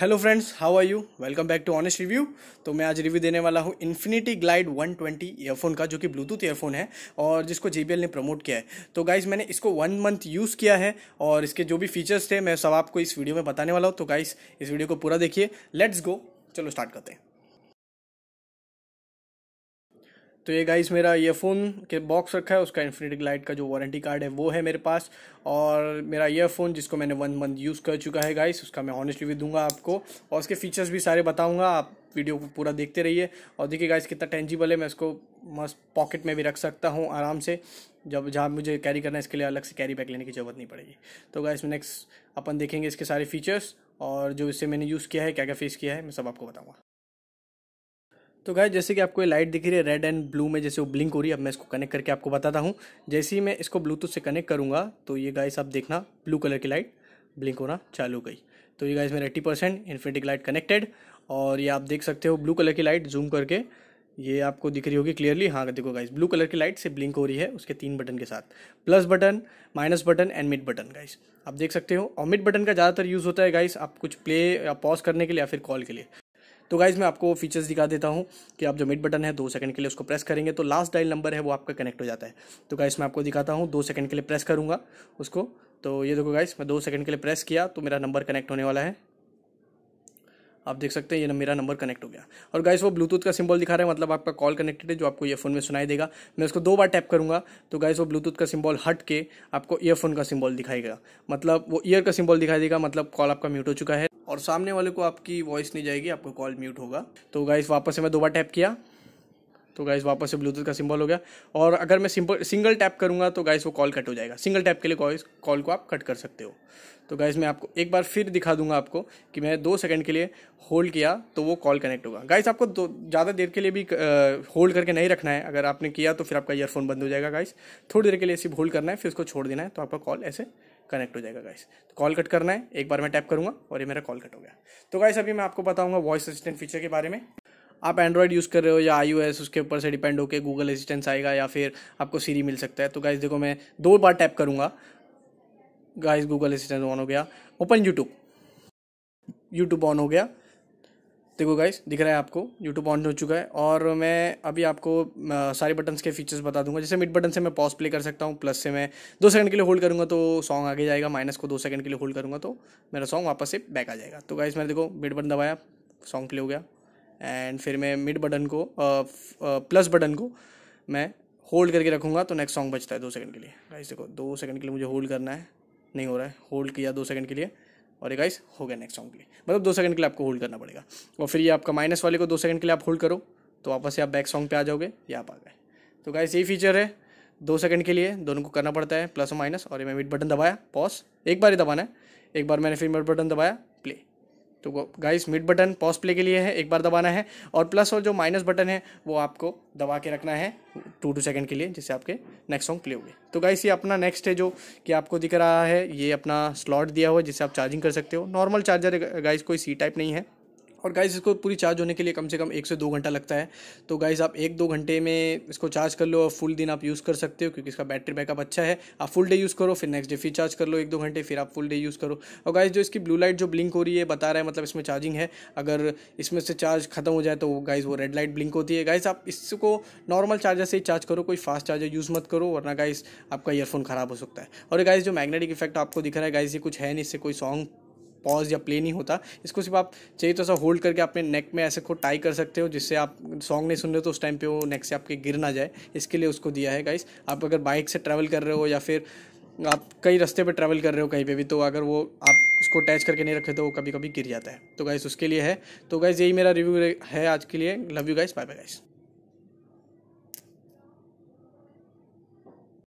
hello friends how are you welcome back to honest review तो मैं आज review देने वाला हूँ इन्फिनिटी ग्लाइड 120 ईयरफोन का जो कि ब्लूटूथ ईयरफोन है और जिसको जे ने प्रमोट किया है तो गाइज मैंने इसको वन मंथ यूज़ किया है और इसके जो भी फीचर्स थे मैं सब आपको इस वीडियो में बताने वाला हूँ तो गाइज इस वीडियो को पूरा देखिए लेट्स गो चलो स्टार्ट करते हैं तो ये गाइस मेरा ईयरफोन के बॉक्स रखा है उसका इन्फिनिटी लाइट का जो वारंटी कार्ड है वो है मेरे पास और मेरा ईयरफोन जिसको मैंने वन मंथ यूज़ कर चुका है गाइस उसका मैं ऑनेस्ट रिव्यू दूंगा आपको और उसके फीचर्स भी सारे बताऊंगा आप वीडियो को पूरा देखते रहिए और देखिए गाइस कितना टेंजिबल है मैं इसको मस्त पॉकेट में भी रख सकता हूँ आराम से जब जहाँ मुझे कैरी करना है इसके लिए अलग से कैरी बैग लेने की ज़रूरत नहीं पड़ेगी तो गाइस नेक्स्ट अपन देखेंगे इसके सारे फीचर्स और जो इससे मैंने यूज़ किया है क्या क्या फेस किया है मैं सब आपको बताऊँगा तो गाय जैसे कि आपको ये लाइट दिख रही है रेड एंड ब्लू में जैसे वो ब्लिंक हो रही है अब मैं इसको कनेक्ट करके आपको बताता हूँ जैसे ही मैं इसको ब्लूटूथ से कनेक्ट करूँगा तो ये गाइस आप देखना ब्लू कलर की लाइट ब्लिंक होना चालू हो गई तो ये गाइस मेरा eighty percent infinity light connected और ये आप देख सकते हो ब्लू कलर की लाइट जूम करके ये आपको दिख रही होगी क्लियरली हाँ देखो गाइस ब्लू कलर की लाइट से ब्लिंक हो रही है उसके तीन बटन के साथ plus button minus button and mid button guys आप देख सकते हो और मिड बटन का ज़्यादातर यूज़ होता है गाइस आप कुछ प्ले या पॉज करने के लिए या फिर कॉल के लिए तो गाइज मैं आपको फीचर्स दिखा देता हूँ कि आप जो मिड बटन है दो सेकंड के लिए उसको प्रेस करेंगे तो लास्ट डायल नंबर है वो आपका कनेक्ट हो जाता है तो गाइज मैं आपको दिखाता हूँ दो सेकंड के लिए प्रेस करूँगा उसको तो ये देखो गाइज मैं दो सेकंड के लिए प्रेस किया तो मेरा नंबर कनेक्ट होने वाला है आप देख सकते हैं ये मेरा नंबर कनेक्ट हो गया और गाइस वो ब्लूटूथ का सिंबल दिखा रहा है मतलब आपका कॉल कनेक्टेड है जो आपको ईयरफोन में सुनाई देगा मैं उसको दो बार टैप करूंगा तो गाइस वो ब्लूटूथ का सिंबल हट के आपको ईयरफोन का सिंबल दिखाएगा मतलब वो ईयर का सिंबल दिखाई देगा मतलब कॉल आपका म्यूट हो चुका है और सामने वाले को आपकी वॉइस नहीं जाएगी आपको कॉल म्यूट होगा तो गाइस वापस से मैं दो बार टैप किया तो गाइस वापस से ब्लूटूथ का सिंबल हो गया और अगर मैं सिंपल सिंगल टैप करूँगा तो गाइस वो कॉल कट हो जाएगा सिंगल टैप के लिए कॉल कॉल को आप कट कर सकते हो तो गाइस मैं आपको एक बार फिर दिखा दूंगा आपको कि मैंने दो सेकंड के लिए होल्ड किया तो वो कॉल कनेक्ट होगा गाइस आपको दो ज़्यादा देर के लिए भी होल्ड करके नहीं रखना है अगर आपने किया तो फिर आपका ईयरफोन बंद हो जाएगा गाइस थोड़ी देर के लिए सिर्फ होल्ड करना है फिर उसको छोड़ देना है तो आपका कॉल ऐसे कनेक्ट हो जाएगा गाइस तो कॉल कट करना है एक बार मैं टैप करूँगा और ये मेरा कॉल कट हो गया तो गाइस अभी मैं आपको बताऊँगा वॉइस असिस्टेंट फीचर के बारे में आप एंड्रॉइड यूज़ कर रहे हो या आई उसके ऊपर से डिपेंड होकर गूगल असिस्टेंस आएगा या फिर आपको सीरी मिल सकता है तो गाइस देखो मैं दो बार टैप करूँगा गाइस गूगल असिस्टेंट ऑन हो गया ओपन यूट्यूब यूट्यूब ऑन हो गया देखो गाइस दिख रहा है आपको यूट्यूब ऑन हो चुका है और मैं अभी आपको सारे बटन्स के फीचर्स बता दूंगा जैसे मिड बटन से मैं पॉज प्ले कर सकता हूँ प्लस से मैं दो सेकंड के लिए होल्ड करूँगा तो सॉन्ग आगे जाएगा माइनस को दो सेकंड के लिए होल्ड करूँगा तो मेरा सॉन्ग वापस से बैक आ जाएगा तो गाइज मैंने देखो मिड बटन दबाया सॉन्ग प्ले हो गया एंड फिर मैं मिड बटन को प्लस बटन को मैं होल्ड करके रखूँगा तो नेक्स्ट सॉन्ग बचता है दो सेकंड के लिए गाइज़ देखो दो सेकंड के लिए मुझे होल्ड करना है नहीं हो रहा है होल्ड किया दो सेकंड के लिए और गाइस हो गया नेक्स्ट सॉन्ग लिए मतलब दो सेकंड के लिए आपको होल्ड करना पड़ेगा और फिर ये आपका माइनस वाले को दो सेकंड के लिए आप होल्ड करो तो वापस से आप बैक सॉन्ग पे आ जाओगे या आप आ गए तो गाइस ये फीचर है दो सेकंड के लिए दोनों को करना पड़ता है प्लस और माइनस और मैं मिट बटन दबाया पॉज एक बार ही दबाना है एक बार मैंने फिर मिट बटन दबाया प्ले तो guys mid button pause play के लिए है एक बार दबाना है और प्लस और जो माइनस बटन है वो आपको दबा के रखना है टू टू सेकंड के लिए जिससे आपके नेक्स्ट सॉन्ग प्ले होगी तो गाइस ये अपना नेक्स्ट है जो कि आपको दिख रहा है ये अपना स्लॉट दिया हुआ है जिससे आप चार्जिंग कर सकते हो नॉर्मल चार्जर गाइस कोई सी टाइप नहीं है और गाइज इसको पूरी चार्ज होने के लिए कम से कम एक से दो घंटा लगता है तो गाइज़ आप एक दो घंटे में इसको चार्ज कर लो और फुल दिन आप यूज़ कर सकते हो क्योंकि इसका बैटरी बैकअप अच्छा है आप फुल डे यूज़ करो फिर नेक्स्ट डे फिर चार्ज कर लो एक दो घंटे फिर आप फुल डे यूज़ करो और गाइज जो इसकी ब्लू लाइट जो ब्लिंक हो रही है बता रहा है मतलब इसमें चार्जिंग है अगर इसमें से चार्ज खत्म हो जाए तो गाइज़ वो रेड लाइट ब्लिंक होती है गाइज़ आप इसको नॉर्मल चार्जर से ही चार्ज करो कोई फास्ट चार्जर यूज़ मत करो वरना गाइज़ आपका ईयरफोन ख़राब हो सकता है और गाइज़ जो मैग्नेटिक इफेक्ट आपको दिख रहा है गाइज़ ये कुछ है नहीं इससे कोई सॉन्ग पॉज या प्ले नहीं होता इसको सिर्फ आप चाहिए तो ऐसा होल्ड करके अपने नेक में ऐसे को टाई कर सकते हो जिससे आप सॉन्ग नहीं सुन रहे हो तो उस टाइम पे वो नेक से आपके गिर ना जाए इसके लिए उसको दिया है गाइस आप अगर बाइक से ट्रैवल कर रहे हो या फिर आप कई रास्ते पे ट्रैवल कर रहे हो कहीं पे भी तो अगर वो आप उसको अटैच करके नहीं रखे तो वो कभी कभी गिर जाता है तो गाइस उसके लिए है तो गाइस यही मेरा रिव्यू है आज के लिए love you guys bye bye guys